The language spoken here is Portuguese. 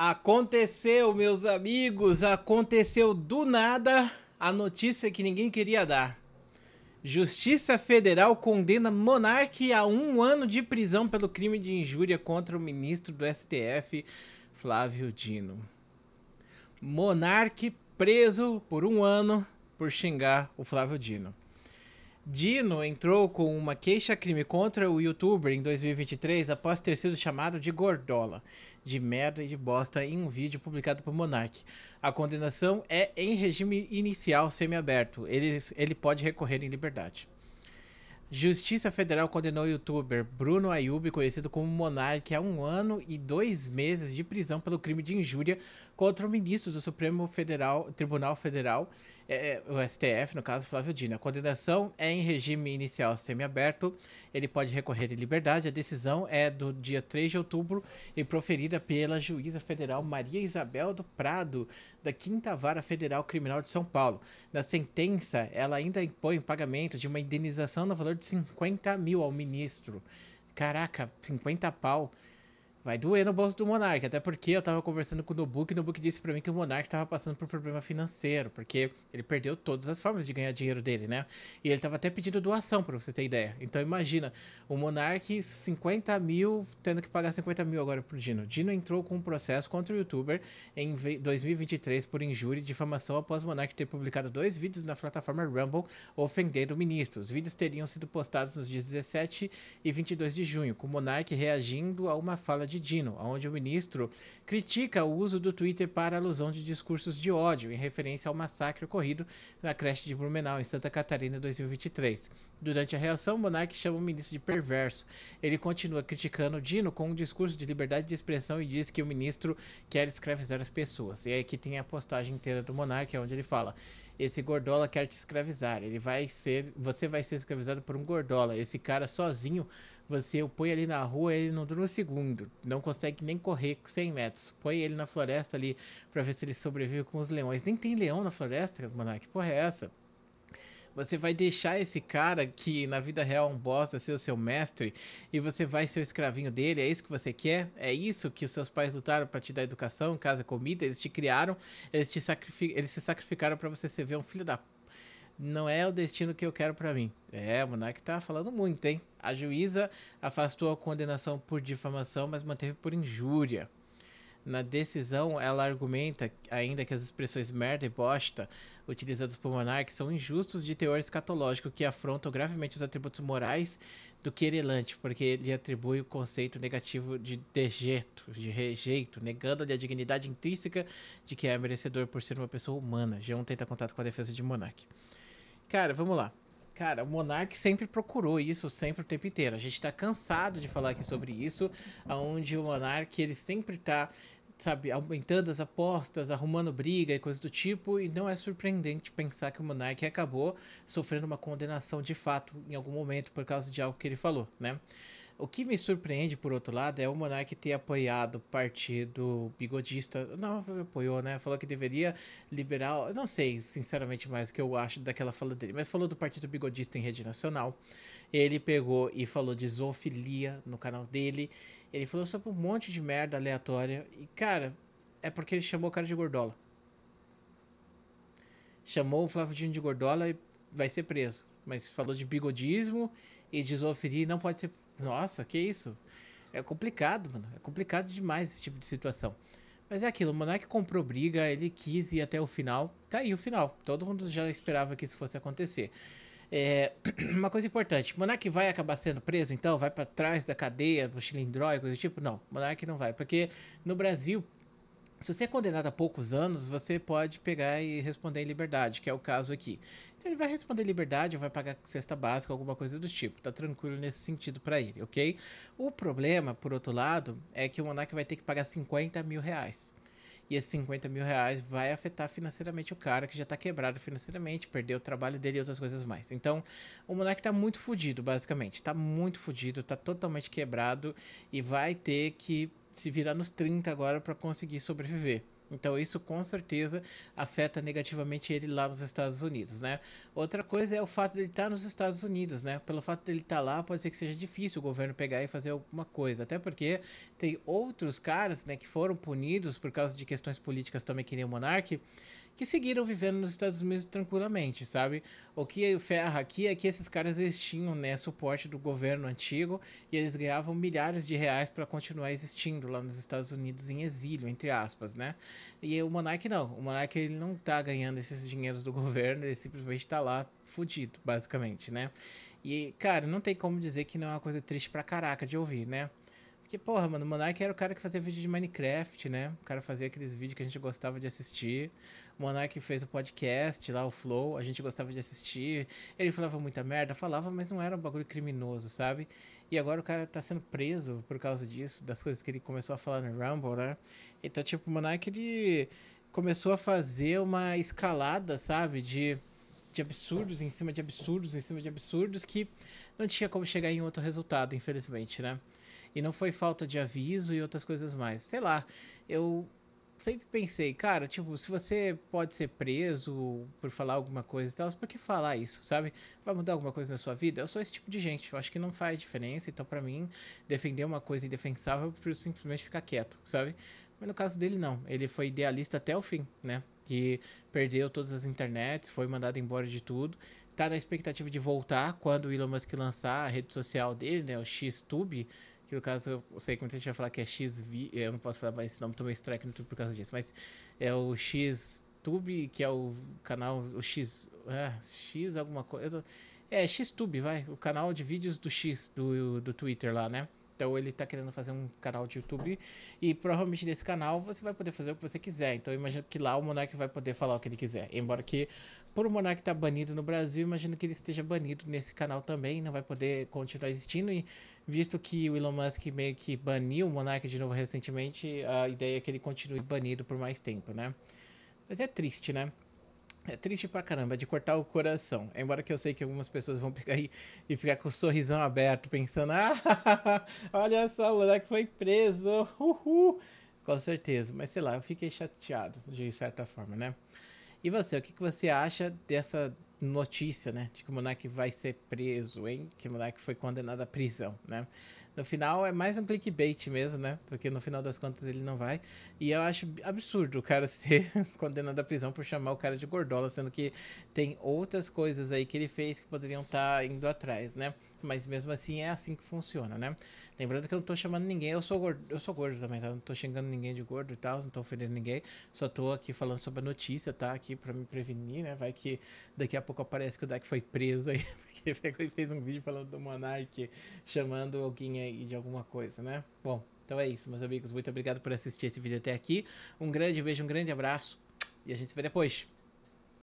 Aconteceu, meus amigos, aconteceu do nada a notícia que ninguém queria dar. Justiça Federal condena Monarque a um ano de prisão pelo crime de injúria contra o ministro do STF, Flávio Dino. Monarque preso por um ano por xingar o Flávio Dino. Dino entrou com uma queixa-crime contra o youtuber em 2023 após ter sido chamado de gordola, de merda e de bosta em um vídeo publicado por Monark. A condenação é em regime inicial semiaberto. Ele, ele pode recorrer em liberdade. Justiça Federal condenou o youtuber Bruno Ayub, conhecido como Monark, a um ano e dois meses de prisão pelo crime de injúria contra o ministro do Supremo Federal, Tribunal Federal é, é, o STF, no caso, Flávio Dino, a condenação é em regime inicial semiaberto, ele pode recorrer em liberdade. A decisão é do dia 3 de outubro e proferida pela juíza federal Maria Isabel do Prado, da Quinta Vara Federal Criminal de São Paulo. Na sentença, ela ainda impõe o pagamento de uma indenização no valor de 50 mil ao ministro. Caraca, 50 pau vai doer no bolso do Monark. Até porque eu tava conversando com o Nobuk e o Nobuk disse para mim que o Monark tava passando por problema financeiro, porque ele perdeu todas as formas de ganhar dinheiro dele, né? E ele tava até pedindo doação, para você ter ideia. Então imagina, o Monark 50 mil, tendo que pagar 50 mil agora pro Dino. Dino entrou com um processo contra o youtuber em 2023 por injúria e difamação após o Monark ter publicado dois vídeos na plataforma Rumble ofendendo o ministro Os vídeos teriam sido postados nos dias 17 e 22 de junho, com o Monark reagindo a uma fala de Dino, onde o ministro critica o uso do Twitter para alusão de discursos de ódio em referência ao massacre ocorrido na creche de Blumenau, em Santa Catarina, em 2023. Durante a reação, o monarca chama o ministro de perverso. Ele continua criticando Dino com um discurso de liberdade de expressão e diz que o ministro quer escravizar as pessoas. E aí que tem a postagem inteira do monarca, onde ele fala esse gordola quer te escravizar. Ele vai ser, você vai ser escravizado por um gordola. Esse cara sozinho você o põe ali na rua, ele não dura um segundo. Não consegue nem correr 100 metros. Põe ele na floresta ali para ver se ele sobrevive com os leões. Nem tem leão na floresta, mano. Que porra é essa? Você vai deixar esse cara que na vida real é um bosta ser o seu mestre e você vai ser o escravinho dele? É isso que você quer? É isso que os seus pais lutaram para te dar educação, casa, comida? Eles te criaram, eles, te sacrific... eles se sacrificaram para você ser um filho da não é o destino que eu quero para mim. É, o Monark tá falando muito, hein? A juíza afastou a condenação por difamação, mas manteve por injúria. Na decisão, ela argumenta ainda que as expressões merda e bosta utilizadas por Monark são injustos de teor escatológico que afrontam gravemente os atributos morais do querelante, porque ele atribui o conceito negativo de dejeto, de rejeito, negando-lhe a dignidade intrínseca de que é merecedor por ser uma pessoa humana. Já 1 tenta contato com a defesa de Monark. Cara, vamos lá. Cara, o Monark sempre procurou isso sempre o tempo inteiro. A gente está cansado de falar aqui sobre isso, aonde o Monark ele sempre tá, sabe, aumentando as apostas, arrumando briga e coisas do tipo, e não é surpreendente pensar que o Monark acabou sofrendo uma condenação de fato em algum momento por causa de algo que ele falou, né? O que me surpreende, por outro lado, é o Monark ter apoiado o partido bigodista. Não, apoiou, né? Falou que deveria liberar. Não sei, sinceramente, mais o que eu acho daquela fala dele, mas falou do partido bigodista em rede nacional. Ele pegou e falou de zoofilia no canal dele. Ele falou sobre um monte de merda aleatória. E, cara, é porque ele chamou o cara de gordola. Chamou o Flávio Dino de gordola e vai ser preso. Mas falou de bigodismo e de zoofilia e não pode ser nossa, que isso? É complicado, mano. É complicado demais esse tipo de situação. Mas é aquilo, o Monark comprou briga, ele quis ir até o final. Tá aí o final. Todo mundo já esperava que isso fosse acontecer. É, uma coisa importante, Monark vai acabar sendo preso, então vai para trás da cadeia, do xilindró e coisa do tipo? Não, Monark não vai, porque no Brasil, se você é condenado a poucos anos, você pode pegar e responder em liberdade, que é o caso aqui. Então ele vai responder em liberdade, vai pagar cesta básica, alguma coisa do tipo. Tá tranquilo nesse sentido para ele, ok? O problema, por outro lado, é que o Monark vai ter que pagar 50 mil reais. E esses 50 mil reais vai afetar financeiramente o cara que já tá quebrado financeiramente, perdeu o trabalho dele e outras coisas mais. Então, o moleque tá muito fudido, basicamente. Tá muito fudido, tá totalmente quebrado e vai ter que se virar nos 30 agora para conseguir sobreviver. Então isso com certeza afeta negativamente ele lá nos Estados Unidos, né? Outra coisa é o fato dele ele tá estar nos Estados Unidos, né? Pelo fato dele ele tá estar lá, pode ser que seja difícil o governo pegar e fazer alguma coisa, até porque tem outros caras, né, que foram punidos por causa de questões políticas também que nem o Monarque que seguiram vivendo nos Estados Unidos tranquilamente, sabe? O que ferra ah, aqui é que esses caras eles tinham né, suporte do governo antigo e eles ganhavam milhares de reais para continuar existindo lá nos Estados Unidos em exílio, entre aspas, né? E o Monark não. O Monark ele não tá ganhando esses dinheiros do governo, ele simplesmente tá lá fudido, basicamente, né? E, cara, não tem como dizer que não é uma coisa triste pra caraca de ouvir, né? Porque, porra, mano, o Monark era o cara que fazia vídeo de Minecraft, né? O cara fazia aqueles vídeos que a gente gostava de assistir. O Monark fez o podcast lá, o Flow, a gente gostava de assistir. Ele falava muita merda, falava, mas não era um bagulho criminoso, sabe? E agora o cara tá sendo preso por causa disso, das coisas que ele começou a falar no Rumble, né? Então, tipo, o Monark, ele começou a fazer uma escalada, sabe? De de absurdos em cima de absurdos em cima de absurdos que não tinha como chegar em outro resultado, infelizmente, né? e não foi falta de aviso e outras coisas mais. Sei lá, eu sempre pensei, cara, tipo, se você pode ser preso por falar alguma coisa e tal, por que falar isso, sabe? Vai mudar alguma coisa na sua vida? Eu sou esse tipo de gente, eu acho que não faz diferença, então para mim, defender uma coisa indefensável, eu prefiro simplesmente ficar quieto, sabe? Mas no caso dele, não. Ele foi idealista até o fim, né? Que perdeu todas as internets, foi mandado embora de tudo. Tá na expectativa de voltar quando o Elon Musk lançar a rede social dele, né? O X Tube. Que no caso, eu sei que muita gente vai falar que é XV, eu não posso falar mais esse nome, tomei strike no YouTube por causa disso, mas é o XTube, que é o canal, o X, ah, X alguma coisa, é XTube, vai, o canal de vídeos do X, do, do Twitter lá, né? Então ele está querendo fazer um canal de YouTube e provavelmente nesse canal você vai poder fazer o que você quiser. Então eu imagino que lá o Monark vai poder falar o que ele quiser. Embora que por o Monark estar tá banido no Brasil, imagino que ele esteja banido nesse canal também, não vai poder continuar existindo. E visto que o Elon Musk meio que baniu o Monark de novo recentemente, a ideia é que ele continue banido por mais tempo, né? Mas é triste, né? É triste pra caramba, é de cortar o coração. Embora que eu sei que algumas pessoas vão pegar aí e ficar com o sorrisão aberto, pensando: ah, olha só, o moleque foi preso, uhul. Com certeza, mas sei lá, eu fiquei chateado de certa forma, né? E você, o que, que você acha dessa notícia, né? De que o moleque vai ser preso, hein? Que o moleque foi condenado à prisão, né? No final é mais um clickbait mesmo, né? Porque no final das contas ele não vai. E eu acho absurdo o cara ser condenado à prisão por chamar o cara de gordola, sendo que tem outras coisas aí que ele fez que poderiam estar tá indo atrás, né? mas mesmo assim é assim que funciona, né? Lembrando que eu não tô chamando ninguém, eu sou gordo, eu sou gordo também, tá? Não tô xingando ninguém de gordo e tal, não tô ofendendo ninguém. Só tô aqui falando sobre a notícia, tá? Aqui pra me prevenir, né? Vai que daqui a pouco aparece que o Deck foi preso aí, porque pegou e fez um vídeo falando do Monark, chamando alguém aí de alguma coisa, né? Bom, então é isso, meus amigos. Muito obrigado por assistir esse vídeo até aqui. Um grande beijo, um grande abraço e a gente se vê depois.